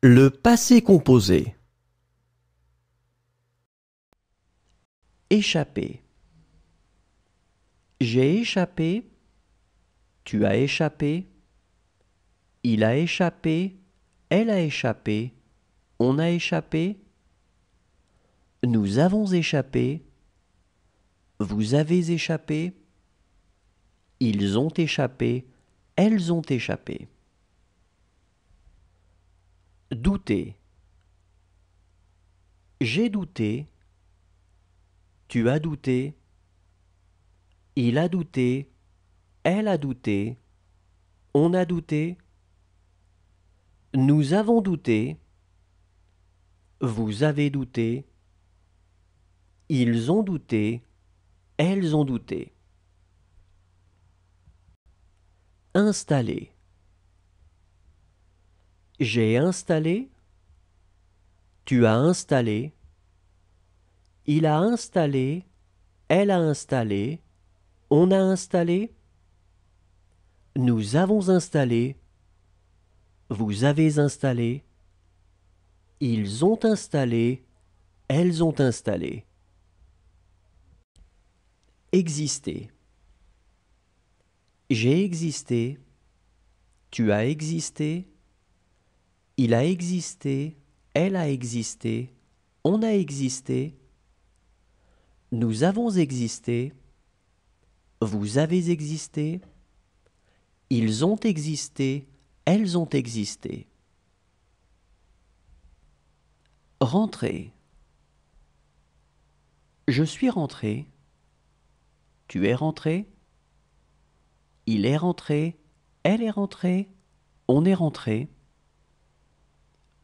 Le passé composé. Échapper. J'ai échappé. Tu as échappé. Il a échappé. Elle a échappé. On a échappé. Nous avons échappé. Vous avez échappé. Ils ont échappé. Elles ont échappé. Douter. J'ai douté. Tu as douté. Il a douté. Elle a douté. On a douté. Nous avons douté. Vous avez douté. Ils ont douté. Elles ont douté. Installer. J'ai installé, tu as installé, il a installé, elle a installé, on a installé, nous avons installé, vous avez installé, ils ont installé, elles ont installé. Exister. J'ai existé, tu as existé, il a existé, elle a existé, on a existé, nous avons existé, vous avez existé, ils ont existé, elles ont existé. Rentrer. Je suis rentré. Tu es rentré. Il est rentré. Elle est rentrée. On est rentré.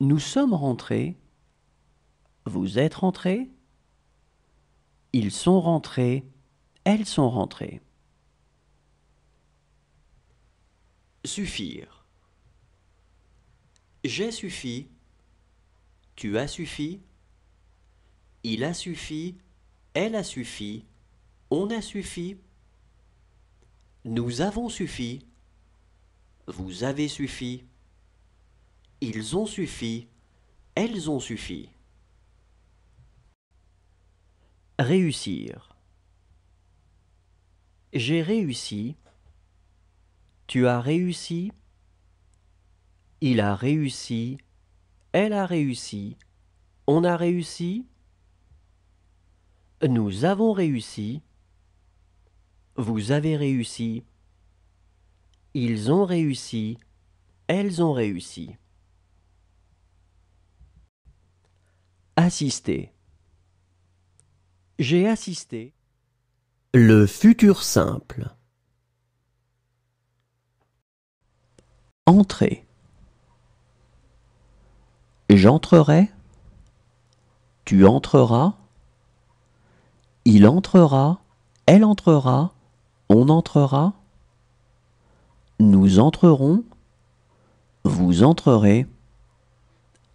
Nous sommes rentrés. Vous êtes rentrés. Ils sont rentrés. Elles sont rentrées. Suffire. J'ai suffi. Tu as suffi. Il a suffi. Elle a suffi. On a suffi. Nous avons suffi. Vous avez suffi. Ils ont suffi. Elles ont suffi. Réussir. J'ai réussi. Tu as réussi. Il a réussi. Elle a réussi. On a réussi. Nous avons réussi. Vous avez réussi. Ils ont réussi. Elles ont réussi. Assister. J'ai assisté. Le futur simple. Entrer. J'entrerai. Tu entreras. Il entrera. Elle entrera. On entrera. Nous entrerons. Vous entrerez.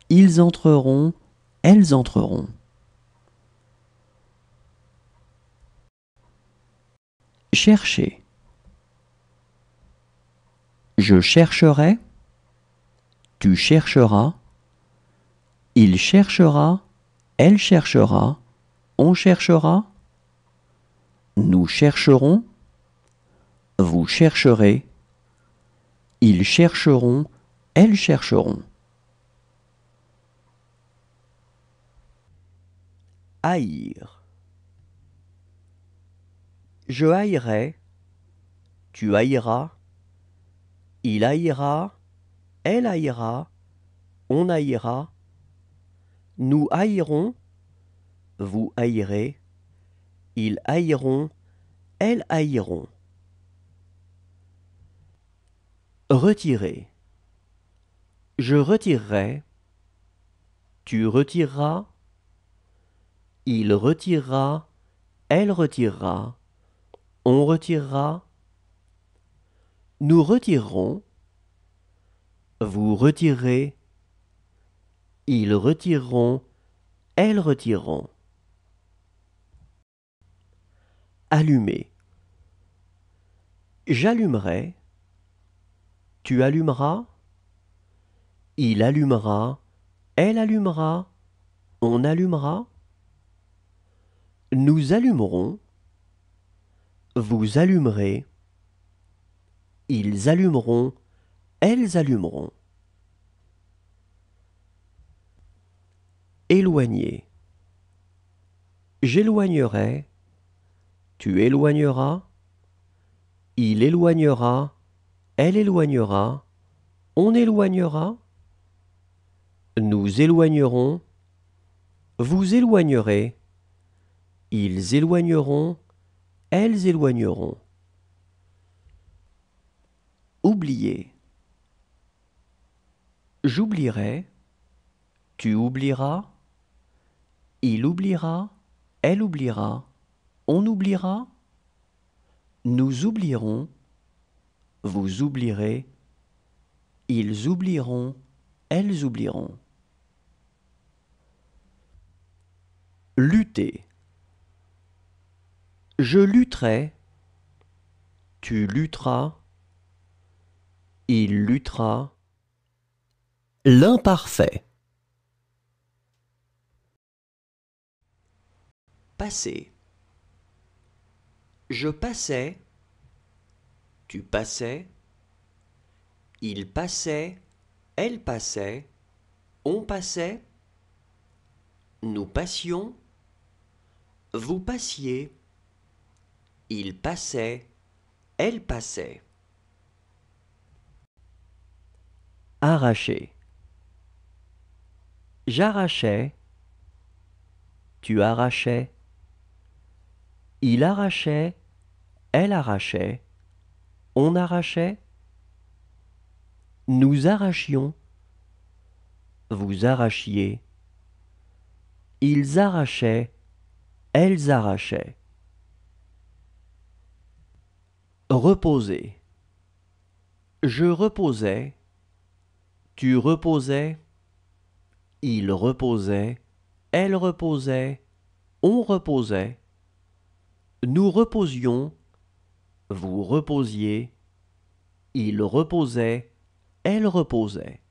Ils entreront elles entreront. Chercher. Je chercherai, tu chercheras, il cherchera, elle cherchera, on cherchera, nous chercherons, vous chercherez, ils chercheront, elles chercheront. haïr. Je haïrai, tu haïras, il haïra, elle haïra, on haïra, nous haïrons, vous haïrez, ils haïront, elles haïront. Retirer. Je retirerai, tu retireras, il retirera, elle retirera, on retirera, nous retirerons, vous retirez, ils retireront, elles retireront. Allumer. J'allumerai, tu allumeras, il allumera, elle allumera, on allumera. Nous allumerons, vous allumerez, ils allumeront, elles allumeront. Éloigner. J'éloignerai, tu éloigneras, il éloignera, elle éloignera, on éloignera, nous éloignerons, vous éloignerez, ils éloigneront, elles éloigneront. Oublier. J'oublierai, tu oublieras, il oubliera, elle oubliera, on oubliera, nous oublierons, vous oublierez, ils oublieront, elles oublieront. Lutter. Je lutterai, tu lutteras, il luttera. L'imparfait. Passer. Je passais, tu passais, il passait, elle passait, on passait, nous passions, vous passiez. Il passait. Elle passait. Arracher. J'arrachais. Tu arrachais. Il arrachait. Elle arrachait. On arrachait. Nous arrachions. Vous arrachiez. Ils arrachaient. Elles arrachaient. Reposer. Je reposais, tu reposais, il reposait, elle reposait, on reposait, nous reposions, vous reposiez, il reposait, elle reposait.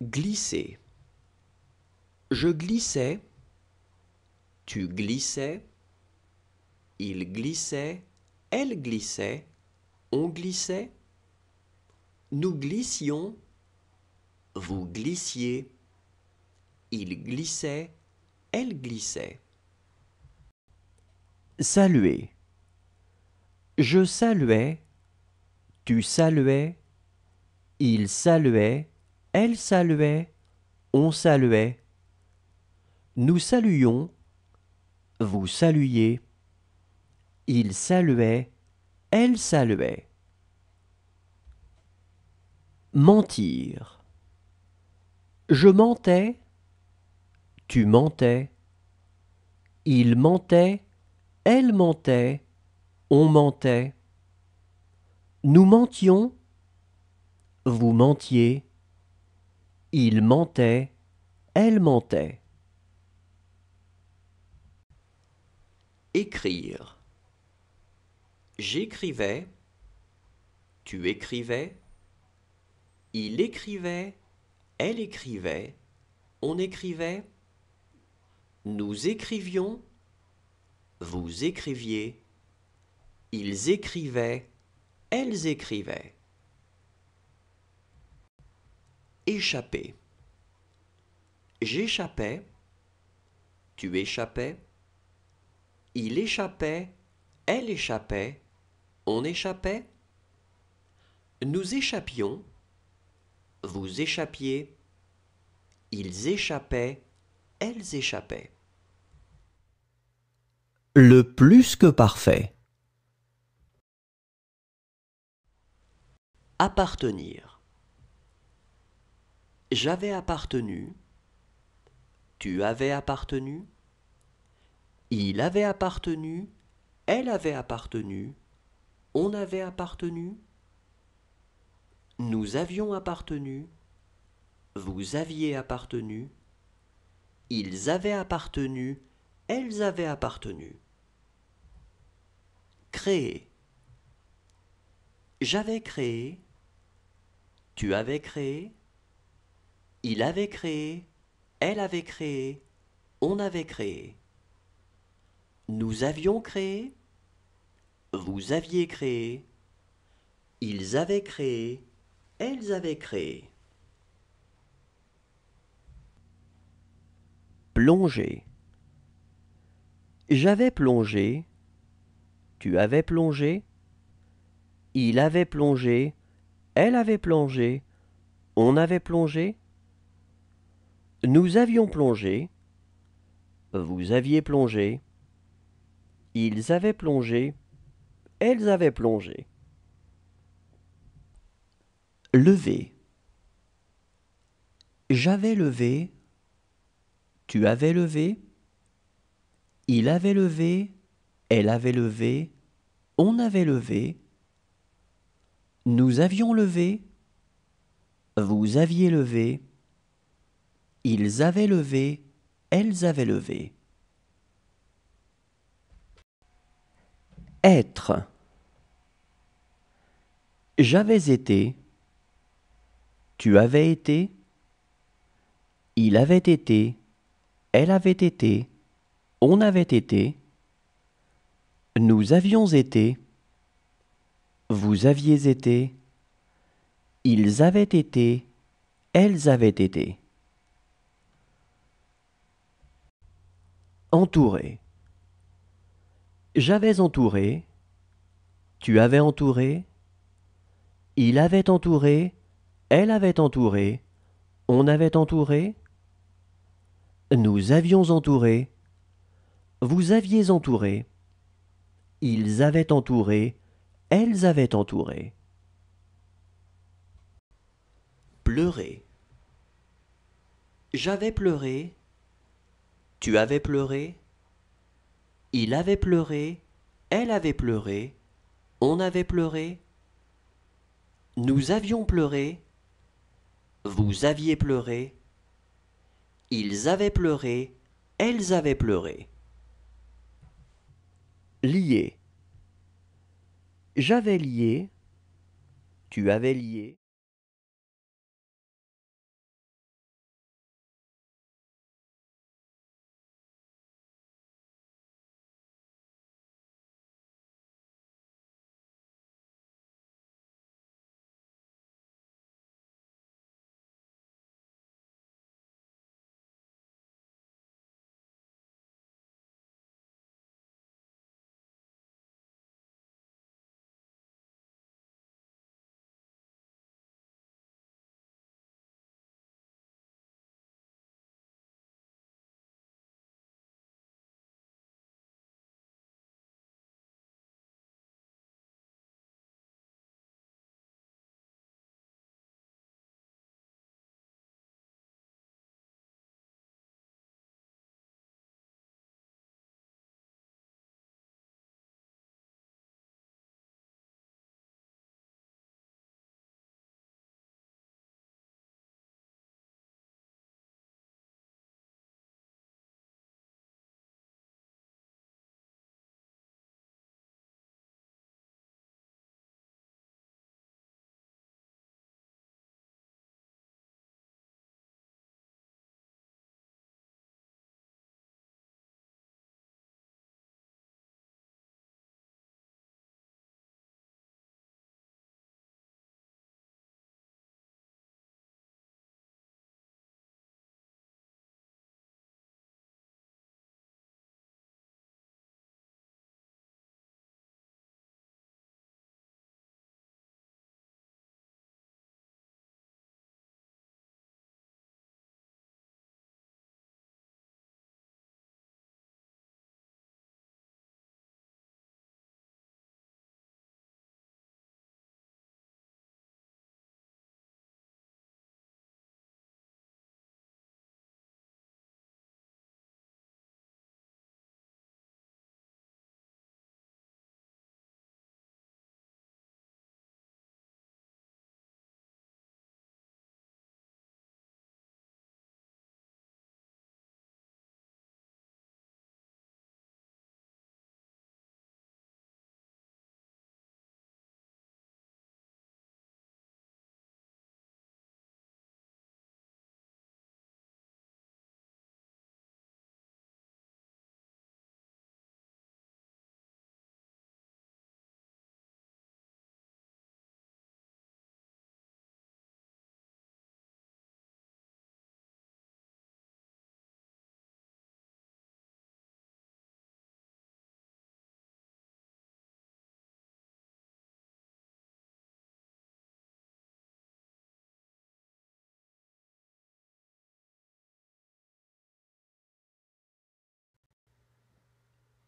Glisser. Je glissais, tu glissais, il glissait, elle glissait, on glissait, nous glissions, vous glissiez, il glissait, elle glissait. Saluer. Je saluais, tu saluais, il saluait, elle saluait, on saluait. Nous saluions, vous saluiez. Il saluait, elle saluait. Mentir. Je mentais, tu mentais. Il mentait, elle mentait, on mentait. Nous mentions, vous mentiez. Il mentait, elle mentait. Écrire. J'écrivais, tu écrivais, il écrivait, elle écrivait, on écrivait, nous écrivions, vous écriviez, ils écrivaient, elles écrivaient. Échapper. J'échappais, tu échappais, il échappait, elle échappait, on échappait. Nous échappions. Vous échappiez. Ils échappaient. Elles échappaient. Le plus que parfait. Appartenir. J'avais appartenu. Tu avais appartenu. Il avait appartenu. Elle avait appartenu. On avait appartenu. Nous avions appartenu. Vous aviez appartenu. Ils avaient appartenu. Elles avaient appartenu. Créer. J'avais créé. Tu avais créé. Il avait créé. Elle avait créé. On avait créé. Nous avions créé. Vous aviez créé. Ils avaient créé. Elles avaient créé. Plonger. J'avais plongé. Tu avais plongé. Il avait plongé. Elle avait plongé. On avait plongé. Nous avions plongé. Vous aviez plongé. Ils avaient plongé elles avaient plongé. Levé. J'avais levé. Tu avais levé. Il avait levé. Elle avait levé. On avait levé. Nous avions levé. Vous aviez levé. Ils avaient levé. Elles avaient levé. Être. J'avais été, tu avais été, il avait été, elle avait été, on avait été, nous avions été, vous aviez été, ils avaient été, elles avaient été. Entouré. J'avais entouré, tu avais entouré, il avait entouré, elle avait entouré, on avait entouré, nous avions entouré, vous aviez entouré, ils avaient entouré, elles avaient entouré. Pleurer. J'avais pleuré, tu avais pleuré, il avait pleuré, elle avait pleuré, on avait pleuré, nous avions pleuré, vous aviez pleuré, ils avaient pleuré, elles avaient pleuré. Lié. J'avais lié, tu avais lié.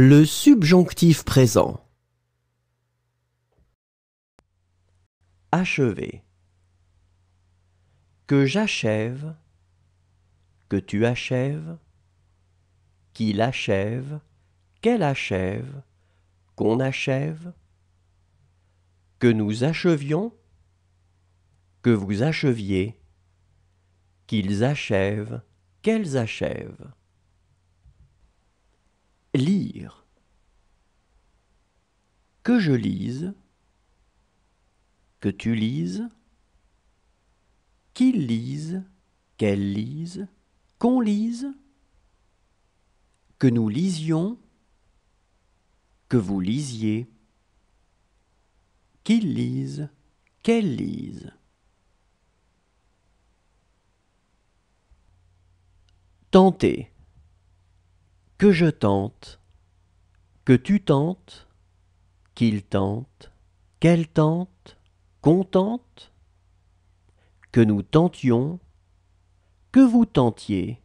Le subjonctif présent. Achever. Que j'achève, que tu achèves, qu'il achève, qu'elle achève, qu'on achève, que nous achevions, que vous acheviez, qu'ils achèvent, qu'elles achèvent. Lire. Que je lise. Que tu lises. Qu'il lise. Qu'elle lise. Qu'on lise. Que nous lisions. Que vous lisiez. Qu'il lise. Qu'elle lise. Tenter que je tente, que tu tentes, qu'il tente, qu'elle tente, qu'on tente, que nous tentions, que vous tentiez,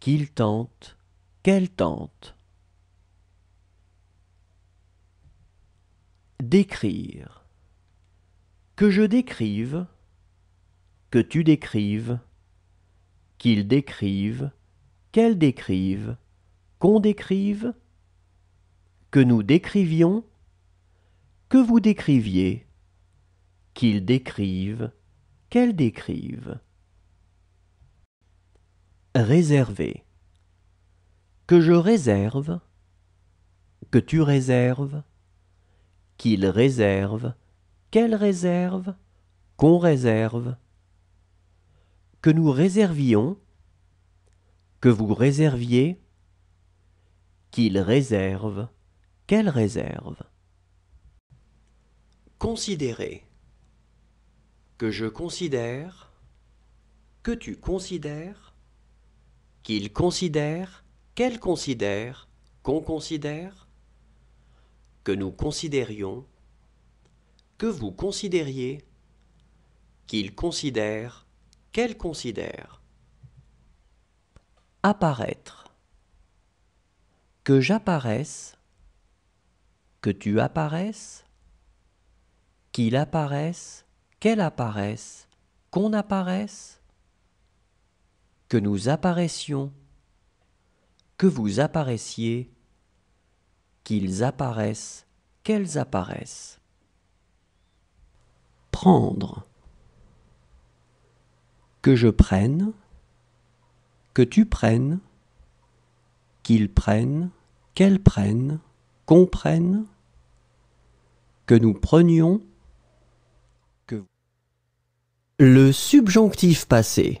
qu'il tente, qu'elle tente. Décrire. Que je décrive, que tu décrives, qu'il décrive, qu'elle décrive, qu'on décrive, que nous décrivions, que vous décriviez, qu'ils décrivent, qu'elle décrivent. Réserver. Que je réserve, que tu réserves, qu'il réserve, qu'elle réserve, qu'on réserve. Que nous réservions, que vous réserviez, qu'il réserve. Quelle réserve Considérer. Que je considère. Que tu considères. Qu'il considère. Qu'elle considère. Qu'on considère. Que nous considérions. Que vous considériez. Qu'il considère. Qu'elle considère. Apparaître que j'apparaisse, que tu apparaisses, qu'il apparaisse, qu'elle apparaisse, qu'on apparaisse, que nous apparaissions, que vous apparaissiez, qu'ils apparaissent, qu'elles apparaissent. Prendre. Que je prenne, que tu prennes, qu'ils prennent, qu'elles prennent, comprennent, que nous prenions, que... Le subjonctif passé.